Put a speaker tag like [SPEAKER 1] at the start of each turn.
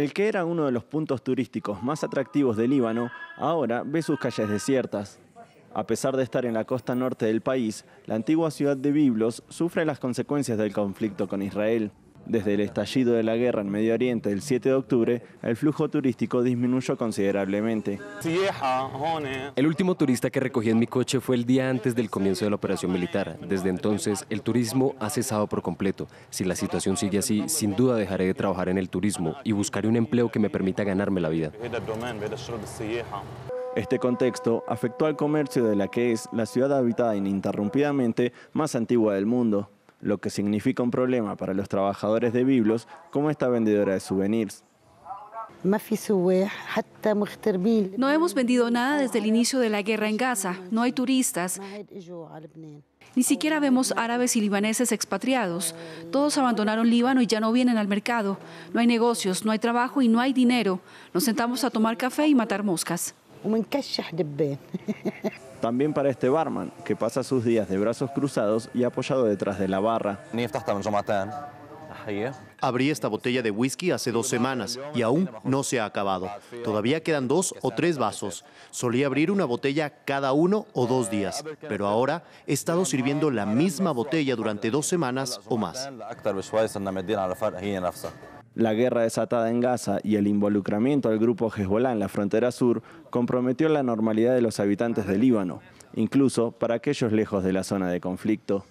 [SPEAKER 1] El que era uno de los puntos turísticos más atractivos del Líbano, ahora ve sus calles desiertas. A pesar de estar en la costa norte del país, la antigua ciudad de Biblos sufre las consecuencias del conflicto con Israel. Desde el estallido de la guerra en Medio Oriente el 7 de octubre, el flujo turístico disminuyó considerablemente.
[SPEAKER 2] El último turista que recogí en mi coche fue el día antes del comienzo de la operación militar. Desde entonces, el turismo ha cesado por completo. Si la situación sigue así, sin duda dejaré de trabajar en el turismo y buscaré un empleo que me permita ganarme la vida. Este contexto
[SPEAKER 1] afectó al comercio de la que es la ciudad habitada ininterrumpidamente más antigua del mundo lo que significa un problema para los trabajadores de Biblos como esta vendedora de souvenirs.
[SPEAKER 3] No hemos vendido nada desde el inicio de la guerra en Gaza, no hay turistas, ni siquiera vemos árabes y libaneses expatriados. Todos abandonaron Líbano y ya no vienen al mercado. No hay negocios, no hay trabajo y no hay dinero. Nos sentamos a tomar café y matar moscas.
[SPEAKER 1] También para este barman, que pasa sus días de brazos cruzados y apoyado detrás de
[SPEAKER 4] la barra. Ah, Abrí esta botella de whisky hace dos semanas y aún no se ha acabado. Todavía quedan dos o tres vasos. Solía abrir una botella cada uno o dos días, pero ahora he estado sirviendo la misma botella durante dos semanas o más. La guerra desatada
[SPEAKER 1] en Gaza y el involucramiento del grupo Hezbollah en la frontera sur comprometió la normalidad de los habitantes del Líbano, incluso para aquellos lejos de la zona de conflicto.